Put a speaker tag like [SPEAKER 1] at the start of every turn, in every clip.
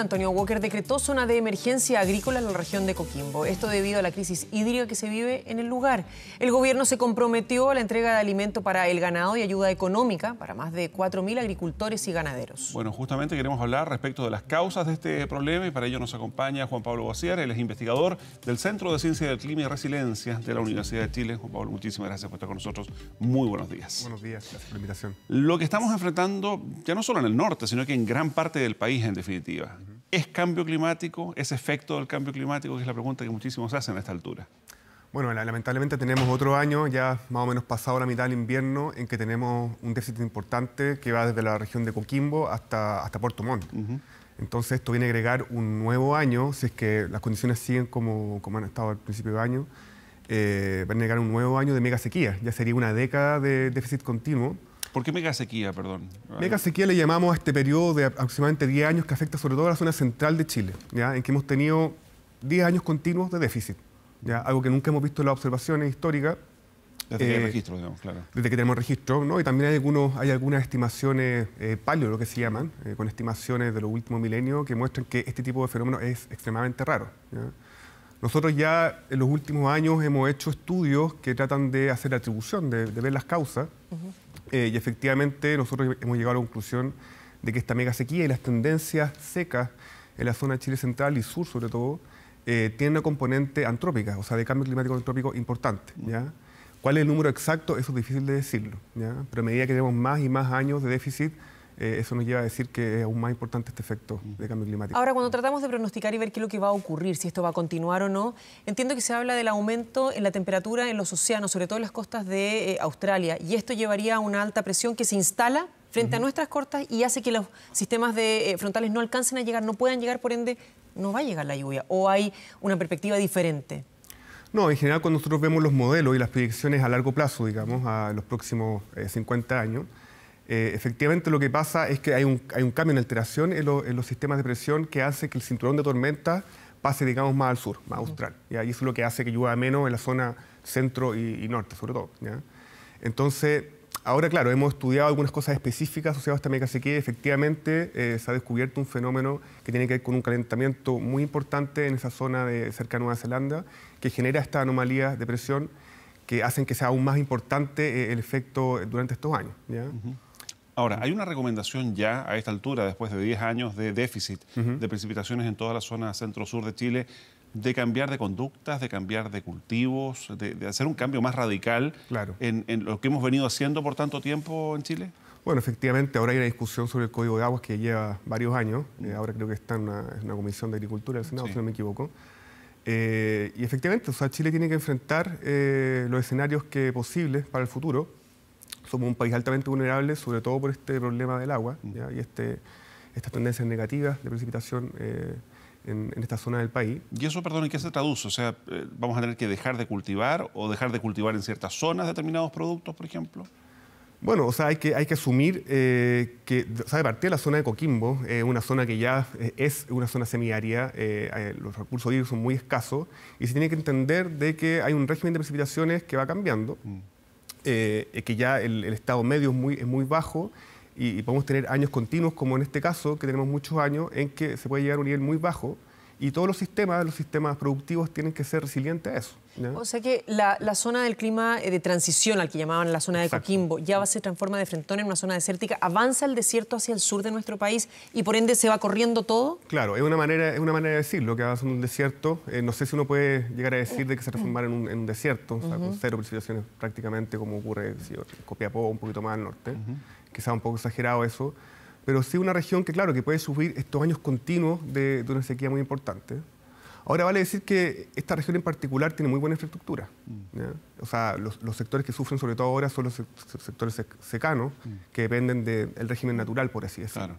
[SPEAKER 1] Antonio Walker decretó zona de emergencia agrícola en la región de Coquimbo. Esto debido a la crisis hídrica que se vive en el lugar. El gobierno se comprometió a la entrega de alimento para el ganado y ayuda económica para más de 4.000 agricultores y ganaderos.
[SPEAKER 2] Bueno, justamente queremos hablar respecto de las causas de este problema y para ello nos acompaña Juan Pablo Gossier, él es investigador del Centro de Ciencia del Clima y Resiliencia de la Universidad de Chile. Juan Pablo, muchísimas gracias por estar con nosotros. Muy buenos días. Buenos días, gracias por la invitación. Lo que estamos enfrentando ya no solo en el norte, sino que en gran parte del país en definitiva ¿Es cambio climático? ¿Es efecto del cambio climático? Que es la pregunta que muchísimos hacen a esta altura.
[SPEAKER 3] Bueno, lamentablemente tenemos otro año, ya más o menos pasado la mitad del invierno, en que tenemos un déficit importante que va desde la región de Coquimbo hasta, hasta Puerto Montt. Entonces esto viene a agregar un nuevo año, si es que las condiciones siguen como, como han estado al principio del año, eh, a agregar un nuevo año de mega sequía, ya sería una década de déficit continuo.
[SPEAKER 2] ¿Por qué sequía, perdón?
[SPEAKER 3] sequía le llamamos a este periodo de aproximadamente 10 años que afecta sobre todo a la zona central de Chile, ¿ya? en que hemos tenido 10 años continuos de déficit, ¿ya? algo que nunca hemos visto en las observaciones históricas. Desde que tenemos eh,
[SPEAKER 2] registro, digamos, claro.
[SPEAKER 3] Desde que tenemos registro, ¿no? Y también hay, algunos, hay algunas estimaciones eh, lo que se llaman, eh, con estimaciones de los últimos milenios que muestran que este tipo de fenómeno es extremadamente raro. Nosotros ya en los últimos años hemos hecho estudios que tratan de hacer atribución, de, ver las causas. Eh, y efectivamente nosotros hemos llegado a la conclusión de que esta mega sequía y las tendencias secas en la zona de Chile central y sur sobre todo, eh, tienen una componente antrópica, o sea, de cambio climático antrópico importante. Mm. ¿Cuál es el número exacto? Eso es difícil de decirlo. Pero a medida que tenemos más y más años de déficit, eh, eso nos lleva a decir que es aún más importante este efecto de cambio climático.
[SPEAKER 1] Ahora, cuando tratamos de pronosticar y ver qué es lo que va a ocurrir, si esto va a continuar o no, entiendo que se habla del aumento en la temperatura en los océanos, sobre todo en las costas de eh, Australia, y esto llevaría a una alta presión que se instala frente a nuestras costas y hace que los sistemas de, eh, frontales no alcancen a llegar, no puedan llegar, por ende, no va a llegar la lluvia, o hay una perspectiva diferente.
[SPEAKER 3] No, en general cuando nosotros vemos los modelos y las proyecciones a largo plazo, digamos, a los próximos 50 años, eh, efectivamente lo que pasa es que hay un, hay un cambio en alteración en, los sistemas de presión que hace que el cinturón de tormenta pase, digamos, más al sur, más austral. Y eso es lo que hace que llueva menos en la zona centro y, norte, sobre todo. Entonces, ahora, claro, hemos estudiado algunas cosas específicas asociadas a esta megasequía y efectivamente eh, se ha descubierto un fenómeno que tiene que ver con un calentamiento muy importante en esa zona de cerca de Nueva Zelanda que genera esta anomalía de presión que hacen que sea aún más importante eh, el efecto durante estos años. ¿ya?
[SPEAKER 2] Ahora, hay una recomendación ya a esta altura, después de 10 años de déficit de precipitaciones en toda la zona centro-sur de Chile, de cambiar de conductas, de cambiar de cultivos, de, hacer un cambio más radical en, lo que hemos venido haciendo por tanto tiempo en Chile?
[SPEAKER 3] Bueno, efectivamente, ahora hay una discusión sobre el Código de Aguas que lleva varios años. Eh, ahora creo que está en una, comisión de Agricultura del Senado, si no me equivoco. Eh, y efectivamente, o sea, Chile tiene que enfrentar eh, los escenarios que posibles para el futuro somos un país altamente vulnerable, sobre todo por este problema del agua mm. y este, estas tendencias negativas de precipitación eh,
[SPEAKER 2] en, esta zona del país. ¿Y eso, perdón, en qué se traduce? O sea, eh, ¿vamos a tener que dejar de cultivar o dejar de cultivar en ciertas zonas determinados productos, por ejemplo? Bueno, o sea, hay
[SPEAKER 3] que, hay que asumir eh, que, o sea, de la zona de Coquimbo, una zona que ya es una zona semiárida, los recursos hídricos son muy escasos, y se tiene que entender de que hay un régimen de precipitaciones que va cambiando. Mm. Eh, que ya el, estado medio es muy, bajo y, y podemos tener años continuos, como en este caso, que tenemos muchos años, en que se puede llegar a un nivel muy bajo y todos los sistemas, los sistemas productivos tienen que ser resilientes a eso.
[SPEAKER 1] O sea que la, la, zona del clima eh, de transición, al que llamaban la zona de Coquimbo, ya va se transforma de frentón en una zona desértica, avanza el desierto hacia el sur de nuestro país y por ende se va corriendo todo.
[SPEAKER 3] Claro, es una manera, es una manera de decirlo, que avanza en un desierto. Eh, no sé si uno puede llegar a decir de que se transformara en un, desierto, con cero precipitaciones prácticamente como ocurre en si, Copiapó, un poquito más al norte. que -huh. Quizá un poco exagerado eso pero sí una región que, claro, que puede sufrir estos años continuos de, una sequía muy importante. Ahora vale decir que esta región en particular tiene muy buena infraestructura. Mm. O sea, los, sectores que sufren sobre todo ahora son los sectores secanos, mm. que dependen del régimen natural, por así decirlo,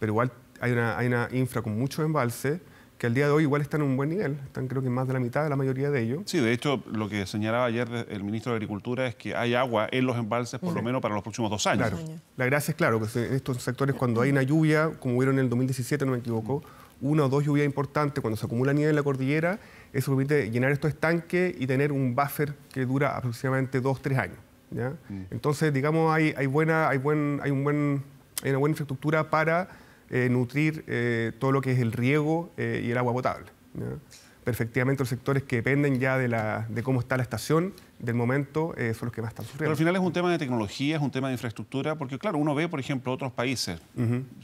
[SPEAKER 3] Pero igual hay una, hay una infra con mucho embalse, que al día de hoy igual están en un buen nivel, están creo que más de la mitad de la mayoría de ellos.
[SPEAKER 2] Sí, de hecho, lo que señalaba ayer el ministro de Agricultura es que hay agua en los embalses por lo menos para los próximos dos años.
[SPEAKER 3] La gracia es, claro, que pues, en estos sectores cuando hay una lluvia, como hubieron en el 2017, no me equivoco, una o dos lluvias importantes, cuando se acumula nieve en la cordillera, eso permite llenar estos estanques y tener un buffer que dura aproximadamente dos, tres años. Mm. Entonces, digamos, hay, hay, buena, hay, buen, hay, un buen, hay una buena infraestructura para eh, nutrir eh, todo lo que es el riego eh, y el agua potable. ...perfectivamente los sectores que dependen ya de, la, de cómo está la estación del momento eh, son los que más están sufriendo. Pero al
[SPEAKER 2] final es un tema de tecnología, es un tema de infraestructura, porque claro, uno ve, por ejemplo, otros países,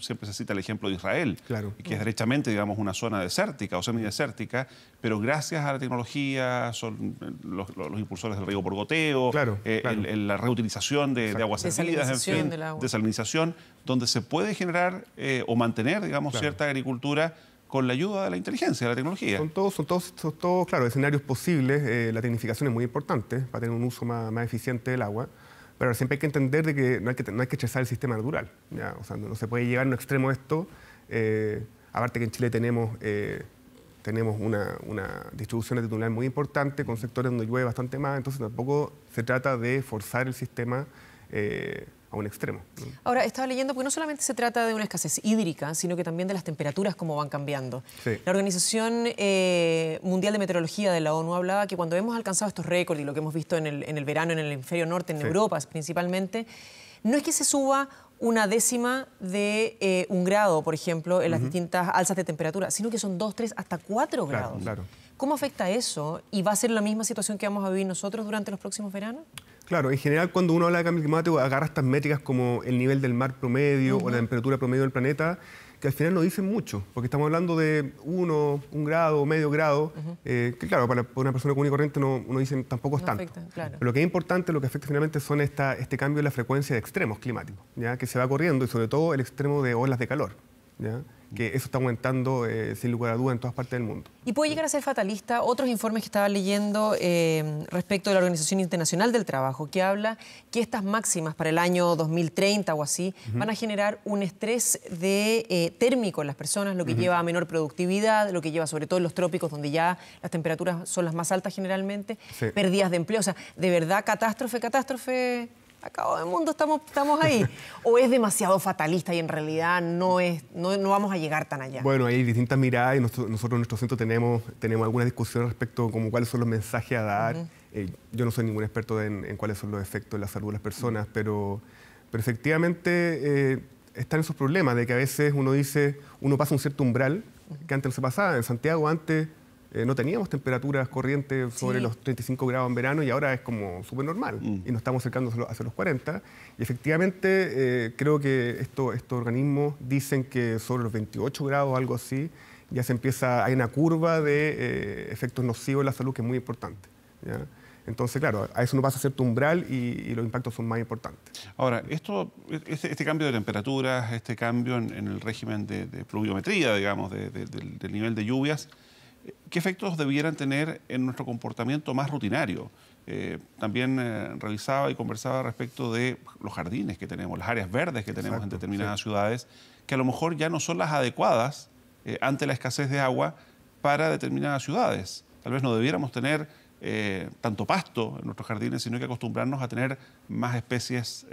[SPEAKER 2] siempre se cita el ejemplo de Israel, que es derechamente, digamos, una zona desértica o semidesértica, pero gracias a la tecnología son eh, los, impulsores del riego por goteo, eh, la reutilización de, aguas salidas, en fin, desalinización, donde se puede generar o mantener, digamos, cierta agricultura con la ayuda de la inteligencia, de la tecnología. Son
[SPEAKER 3] todos, son todos, todos claro, escenarios posibles. Eh, la tecnificación es muy importante para tener un uso más, más, eficiente del agua. Pero siempre hay que entender de que no hay que, no que el sistema natural. O sea, no, se puede llegar a un extremo esto. Eh, aparte que en Chile tenemos, eh, tenemos una, una, distribución de titular muy importante, con sectores donde llueve bastante más. Entonces tampoco se trata de forzar el sistema a un extremo.
[SPEAKER 1] Ahora, estaba leyendo, porque no solamente se trata de una escasez hídrica, sino que también de las temperaturas, como van cambiando. La Organización eh, Mundial de Meteorología de la ONU hablaba que cuando hemos alcanzado estos récords y lo que hemos visto en el, verano en el hemisferio norte, en Europa principalmente, no es que se suba una décima de eh, un grado, por ejemplo, en las distintas alzas de temperatura, sino que son dos, tres, hasta cuatro grados. Claro. ¿Cómo afecta eso? ¿Y va a ser la misma situación que vamos a vivir nosotros durante los próximos veranos?
[SPEAKER 3] Claro, en general cuando uno habla de cambio climático agarra estas métricas como el nivel del mar promedio o la temperatura promedio del planeta, que al final no dicen mucho, porque estamos hablando de uno, un grado, medio grado, eh, que claro, para una persona común y corriente no, dicen tampoco es tanto. Pero lo que es importante, lo que afecta finalmente son esta, este cambio en la frecuencia de extremos climáticos, ¿ya? que se va corriendo y sobre todo el extremo de olas de calor que eso está aumentando eh, sin lugar a duda en todas partes del mundo.
[SPEAKER 1] ¿Y puede llegar a ser fatalista? Otros informes que estaba leyendo eh, respecto de la Organización Internacional del Trabajo, que habla que estas máximas para el año 2030 o así van a generar un estrés de, eh, térmico en las personas, lo que lleva a menor productividad, lo que lleva sobre todo en los trópicos, donde ya las temperaturas son las más altas generalmente, pérdidas de empleo, o sea, de verdad catástrofe, catástrofe ¡Acabo de mundo, estamos, estamos ahí. ¿O es demasiado fatalista y en realidad no, es, no, no vamos a llegar tan allá? Bueno,
[SPEAKER 3] hay distintas miradas y nosotros, en nuestro centro tenemos, tenemos algunas discusiones respecto como cuáles son los mensajes a dar. Eh, yo no soy ningún experto en, cuáles son los efectos en la salud de las personas, pero, pero efectivamente eh, están esos problemas de que a veces uno dice, uno pasa un cierto umbral que antes no se pasaba. En Santiago antes eh, no teníamos temperaturas corrientes sobre los 35 grados en verano y ahora es como súper normal mm. y nos estamos acercando hacia los 40. Y efectivamente eh, creo que estos organismos dicen que sobre los 28 grados, algo así, ya se empieza, hay una curva de eh, efectos nocivos en la salud que es muy importante. Entonces, claro, a eso no pasa cierto umbral y, los impactos son más importantes.
[SPEAKER 2] Ahora, esto, este, este cambio de temperaturas, este cambio en, el régimen de, pluviometría, digamos, del nivel de lluvias, ¿Qué efectos debieran tener en nuestro comportamiento más rutinario? Eh, también eh, revisaba y conversaba respecto de los jardines que tenemos, las áreas verdes que tenemos en determinadas ciudades, que a lo mejor ya no son las adecuadas eh, ante la escasez de agua para determinadas ciudades. Tal vez no debiéramos tener tanto pasto en nuestros jardines, sino que acostumbrarnos a tener más especies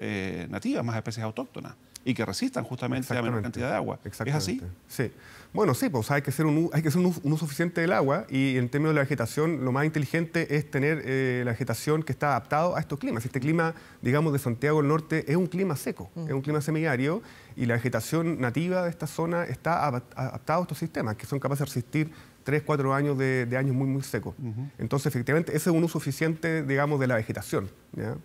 [SPEAKER 2] nativas, más especies autóctonas y que resistan justamente a menor cantidad de agua. ¿Es así? Sí. Bueno,
[SPEAKER 3] sí, pues hay que ser un, hay que ser un, uso, un del agua y en términos de la vegetación, lo más inteligente es tener eh, la vegetación que está adaptada a estos climas. Este clima, digamos, de Santiago del Norte es un clima seco, es un mm. clima semiario y la vegetación nativa de esta zona está adaptada a estos sistemas que son capaces de resistir 3, 4 años de, años muy, muy secos. Entonces, efectivamente, ese es un uso eficiente, digamos, de la vegetación. ¿ya?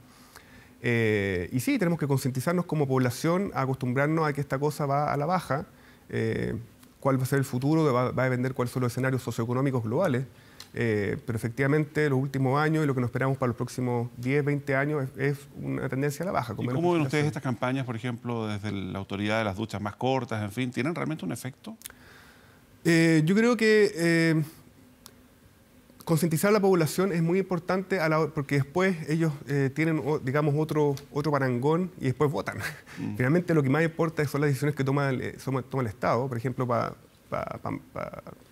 [SPEAKER 3] Eh, y sí, tenemos que concientizarnos como población acostumbrarnos a que esta cosa va a la baja, eh, cuál va a ser el futuro, va, a depender cuáles son los escenarios socioeconómicos globales. Eh, pero efectivamente los últimos años y lo que nos esperamos para los próximos 10, 20 años es, una tendencia a la baja. ¿Y cómo ven ustedes estas
[SPEAKER 2] campañas, por ejemplo, desde la autoridad de las duchas más cortas, en fin, tienen realmente un efecto?
[SPEAKER 3] yo creo que concientizar a la población es muy importante a la, porque después ellos eh, tienen, digamos, otro, otro parangón y después votan. Mm. Finalmente lo que más importa son las decisiones que toma el, eh, toma el Estado, por ejemplo, para para,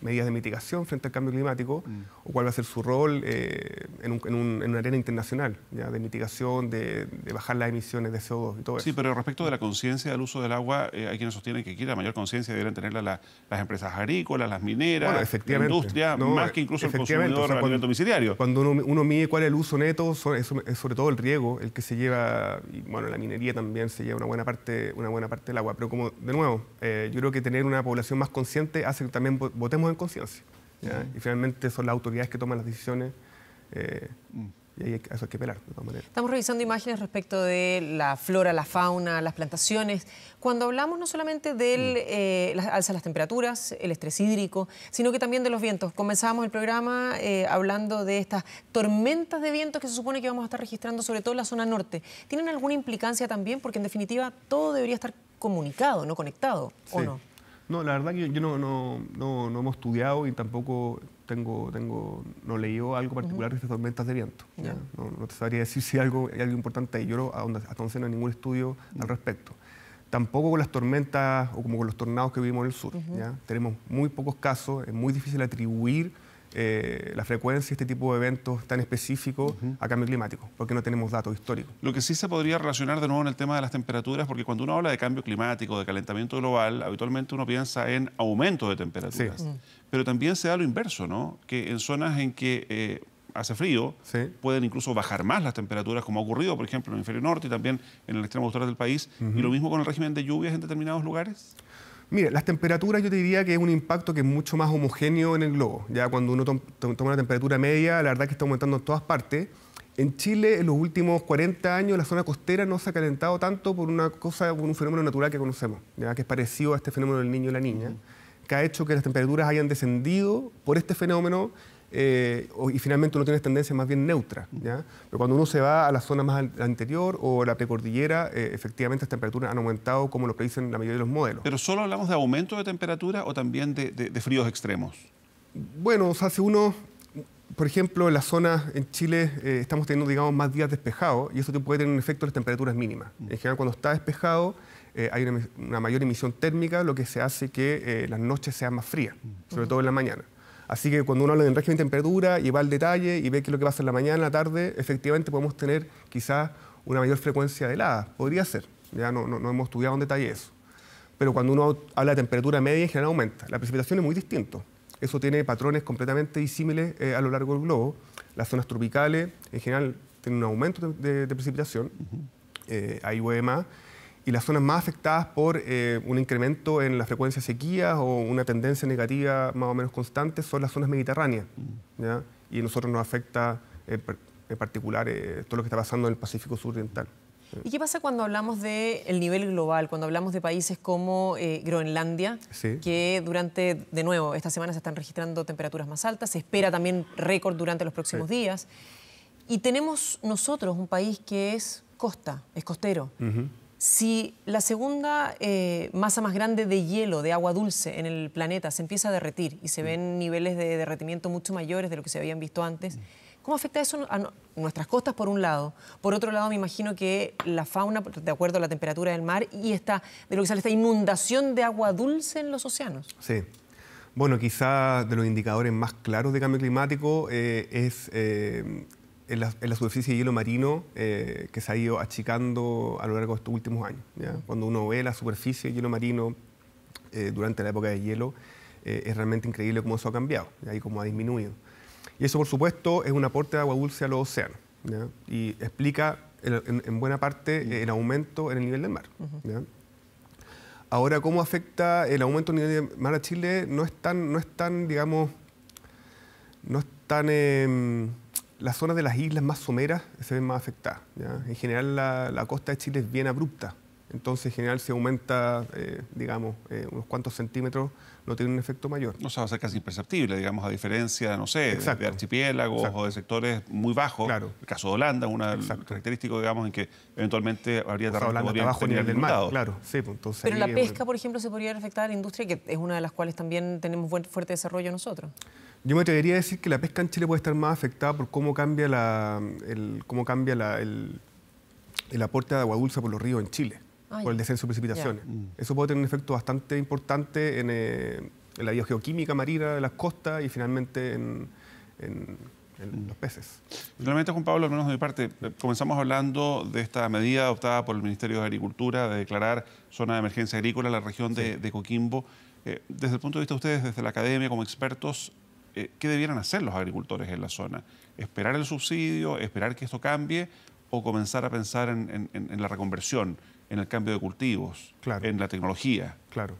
[SPEAKER 3] medidas de mitigación frente al cambio climático mm. o cuál va a ser su rol eh, en, un, en, un, en, una arena internacional ¿ya? de mitigación, de, de, bajar las emisiones de CO2 y todo eso. Sí,
[SPEAKER 2] pero respecto de la conciencia del uso del agua, eh, hay quienes sostienen que aquí la mayor conciencia deberían tenerla las empresas agrícolas, las mineras, la industria, más que incluso el consumidor o cuando,
[SPEAKER 3] domiciliario. Cuando uno, mide cuál es el uso neto, sobre, es sobre todo el riego, el que se lleva, y bueno, la minería también se lleva una buena parte, una buena parte del agua, pero como, de nuevo, eh, yo creo que tener una población más consciente hace que también votemos en conciencia. Y finalmente son las autoridades que toman las decisiones. Eh, y a eso hay que pelar de todas maneras.
[SPEAKER 1] Estamos revisando imágenes respecto de la flora, la fauna, las plantaciones. Cuando hablamos no solamente del mm. eh, las alza de las temperaturas, el estrés hídrico, sino que también de los vientos. comenzamos el programa eh, hablando de estas tormentas de vientos que se supone que vamos a estar registrando, sobre todo en la zona norte. ¿Tienen alguna implicancia también? Porque en definitiva todo debería estar comunicado, no conectado, ¿o no?
[SPEAKER 3] No, la verdad que yo no, no, no, hemos estudiado y tampoco tengo, tengo, no leído algo particular de estas tormentas de viento. No, te sabría decir si algo, hay algo importante. Yo no, hasta entonces no hay ningún estudio mm. al respecto. Tampoco con las tormentas o como con los tornados que vivimos en el sur. Tenemos muy pocos casos, es muy difícil atribuir eh, la frecuencia de este tipo de eventos tan específicos a cambio climático, porque no tenemos datos históricos.
[SPEAKER 2] Lo que sí se podría relacionar de nuevo en el tema de las temperaturas, porque cuando uno habla de cambio climático, de calentamiento global, habitualmente uno piensa en aumento de temperaturas. Pero también se da lo inverso, ¿no? Que en zonas en que eh, hace frío, pueden incluso bajar más las temperaturas, como ha ocurrido, por ejemplo, en el inferior norte y también en el extremo austral del país. ¿Y lo mismo con el régimen de lluvias en determinados lugares? Mire, las temperaturas yo te diría que es un impacto
[SPEAKER 3] que es mucho más homogéneo en el globo. Ya cuando uno toma una temperatura media, la verdad que está aumentando en todas partes. En Chile, en los últimos 40 años, la zona costera no se ha calentado tanto por una cosa, un fenómeno natural que conocemos, ya que es parecido a este fenómeno del niño y la niña, que ha hecho que las temperaturas hayan descendido por este fenómeno eh, y finalmente uno tiene tendencia más bien neutra ¿ya? Pero cuando uno se va a la zona más al, interior o la precordillera, eh, efectivamente
[SPEAKER 2] las temperaturas han aumentado como lo predicen la mayoría de los modelos. ¿Pero solo hablamos de aumento de temperatura o también de, fríos extremos?
[SPEAKER 3] Bueno, o sea, si uno por ejemplo, en la zona en Chile eh, estamos teniendo, digamos, más días despejados y eso puede tener un efecto en las temperaturas mínimas. En general, cuando está despejado, hay una, mayor emisión térmica, lo que se hace que las noches sean más frías, sobre todo en la mañana. Así que cuando uno habla un régimen de temperatura y va al detalle y ve qué es lo que pasa en la mañana, en la tarde, efectivamente podemos tener quizás una mayor frecuencia de heladas. Podría ser. Ya no, hemos estudiado en detalle eso. Pero cuando uno habla de temperatura media, en general aumenta. La precipitación es muy distinto. Eso tiene patrones completamente disímiles eh, a lo largo del globo. Las zonas tropicales, en general, tienen un aumento de, precipitación. Eh, hay eh, y las zonas más afectadas por eh, un incremento en la frecuencia de sequías o una tendencia negativa más o menos constante son las zonas mediterráneas. Mm. Y a nosotros nos afecta eh, en particular eh, todo lo que está pasando en el Pacífico Sur Oriental. ¿Y
[SPEAKER 1] qué pasa cuando hablamos del nivel global, cuando hablamos de países como Groenlandia, que durante, de nuevo, esta semana se están registrando temperaturas más altas, se espera también récord durante los próximos días, y tenemos nosotros un país que es costa, es costero. Si la segunda eh, masa más grande de hielo, de agua dulce en el planeta, se empieza a derretir y se ven niveles de derretimiento mucho mayores de lo que se habían visto antes, mm. ¿Cómo afecta eso a nuestras costas, por un lado? Por otro lado, me imagino que la fauna, de acuerdo a la temperatura del mar, y esta, de lo que sale esta inundación de agua dulce en los océanos.
[SPEAKER 3] Sí. Bueno, quizá de los indicadores más claros de cambio climático eh, es eh, en la, superficie de hielo marino eh, que se ha ido achicando a lo largo de estos últimos años. Cuando uno ve la superficie de hielo marino eh, durante la época de hielo, eh, es realmente increíble cómo eso ha cambiado y cómo ha disminuido. Y eso, por supuesto, es un aporte de agua dulce a los océanos y explica en, buena parte el aumento en el nivel del mar. Ahora, ¿cómo afecta el aumento del nivel del mar a Chile? No es no es tan digamos, no es tan em, las zonas de las islas más someras se ven más afectadas. En general, la, costa de Chile es bien abrupta, entonces en general si aumenta, eh, digamos, eh, unos cuantos centímetros, no tiene un efecto
[SPEAKER 2] mayor. no se va a ser casi imperceptible, digamos, a diferencia, no sé, de, archipiélagos o de sectores muy bajos. Claro. El caso de Holanda es un característico, digamos, en que eventualmente habría terreno de nivel del mar, claro. Pues, Pero la pesca,
[SPEAKER 1] por ejemplo, se podría afectar a la industria, que es una de las cuales también tenemos buen, fuerte desarrollo nosotros.
[SPEAKER 3] Yo me atrevería a decir que la pesca en Chile puede estar más afectada por cómo cambia, la, el, cómo cambia la, el, el, aporte de agua dulce por los ríos en Chile, ah, por el descenso de precipitaciones. Mm. Eso puede tener un efecto bastante importante eh, en, la biogeoquímica marina de las costas y finalmente en, mm. los peces.
[SPEAKER 2] Realmente, Juan Pablo, al menos de mi parte, eh, comenzamos hablando de esta medida adoptada por el Ministerio de Agricultura de declarar zona de emergencia agrícola la región de, Coquimbo. Eh, desde el punto de vista de ustedes, desde la academia, como expertos, eh, ¿qué debieran hacer los agricultores en la zona? ¿Esperar el subsidio? ¿Esperar que esto cambie? ¿O comenzar a pensar en, la reconversión, en el cambio de cultivos, en la tecnología?
[SPEAKER 3] Claro.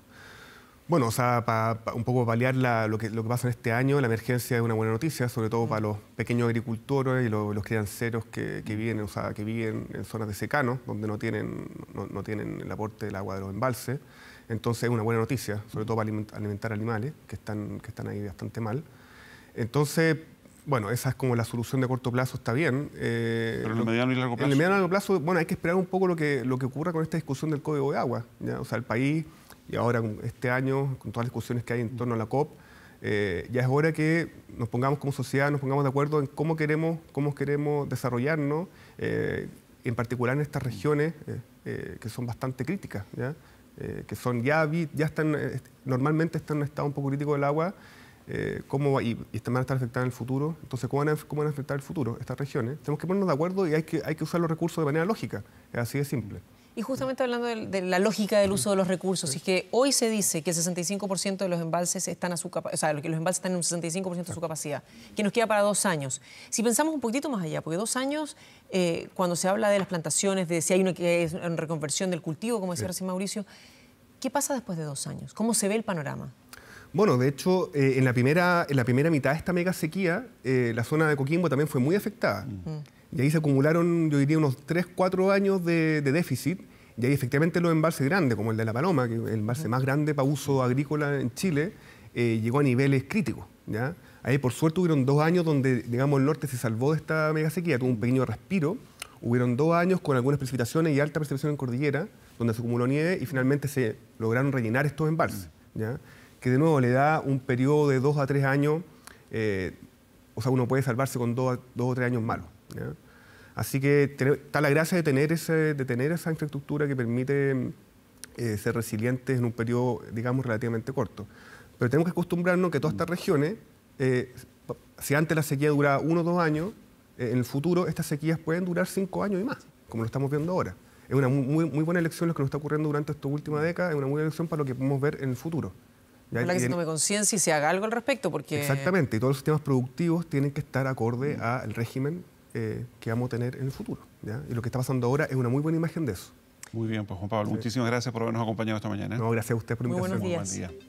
[SPEAKER 3] Bueno, o sea, para un poco paliar lo, que, lo que pasa en este año, la emergencia es una buena noticia, sobre todo para mm. los pequeños agricultores y los, crianceros que, mm. viven, o sea, que viven en zonas de secano, donde no tienen, no, tienen el aporte del agua de los embalses. Entonces es una buena noticia, sobre todo para alimentar, animales que están, que están ahí bastante mal. Entonces, bueno, esa es como la solución de corto plazo, está bien. Eh, Pero en el mediano
[SPEAKER 2] y largo plazo. En el mediano
[SPEAKER 3] y largo plazo, bueno, hay que esperar un poco lo que, ocurra con esta discusión del código de agua. O sea, el país, y ahora este año, con todas las discusiones que hay en torno a la COP, eh, ya es hora que nos pongamos como sociedad, nos pongamos de acuerdo en cómo queremos, cómo queremos desarrollarnos, eh, en particular en estas regiones que son bastante críticas, ¿ya? que son ya, ya están, normalmente están en un estado un poco crítico del agua. Eh, cómo y, van a estar afectadas en el futuro. Entonces, ¿cómo van, a, ¿cómo van afectar el futuro estas regiones? Tenemos que ponernos de acuerdo y hay que, hay que usar los recursos de manera lógica. Es así de simple.
[SPEAKER 1] Y justamente hablando de, la lógica del uso de los recursos, es que hoy se dice que el 65% de los embalses están a su o los embalses están en un 65% de su capacidad, que nos queda para dos años. Si pensamos un poquitito más allá, porque dos años, eh, cuando se habla de las plantaciones, de si hay una, que es reconversión del cultivo, como decía recién Mauricio, ¿qué pasa después de dos años? ¿Cómo se ve el panorama?
[SPEAKER 3] Bueno, de hecho, eh, en, la primera, en la primera mitad de esta mega sequía, eh, la zona de Coquimbo también fue muy afectada. Mm. Y ahí se acumularon, yo diría, unos 3, 4 años de, déficit. Y ahí efectivamente los embalses grandes, como el de La Paloma, que es el embalse más grande para uso agrícola en Chile, eh, llegó a niveles críticos. ¿ya? Ahí por suerte hubieron dos años donde, digamos, el norte se salvó de esta mega sequía, tuvo un pequeño respiro. Hubieron dos años con algunas precipitaciones y alta precipitación en cordillera, donde se acumuló nieve y finalmente se lograron rellenar estos embalses. ¿ya? que de nuevo le da un periodo de dos a tres años, eh, o sea, uno puede salvarse con dos, o tres años malos. Así que está la gracia de tener, de tener esa infraestructura que permite eh, ser resilientes en un periodo, digamos, relativamente corto. Pero tenemos que acostumbrarnos que todas estas regiones, eh, si antes la sequía dura uno o dos años, en el futuro estas sequías pueden durar cinco años y más, como lo estamos viendo ahora. Es una muy, muy buena elección lo que nos está ocurriendo durante esta última década, es una buena elección para lo que podemos ver en el futuro. Ojalá que se tome
[SPEAKER 1] conciencia y se haga algo al respecto, porque... Exactamente,
[SPEAKER 3] y todos los sistemas productivos tienen que estar acorde al régimen eh, que vamos a tener en el futuro. Y lo que está pasando ahora es una muy buena imagen de eso.
[SPEAKER 2] Muy bien, pues Juan Pablo, muchísimas gracias por habernos acompañado esta mañana. ¿eh? No, gracias a usted por invitarme. Muy buen día.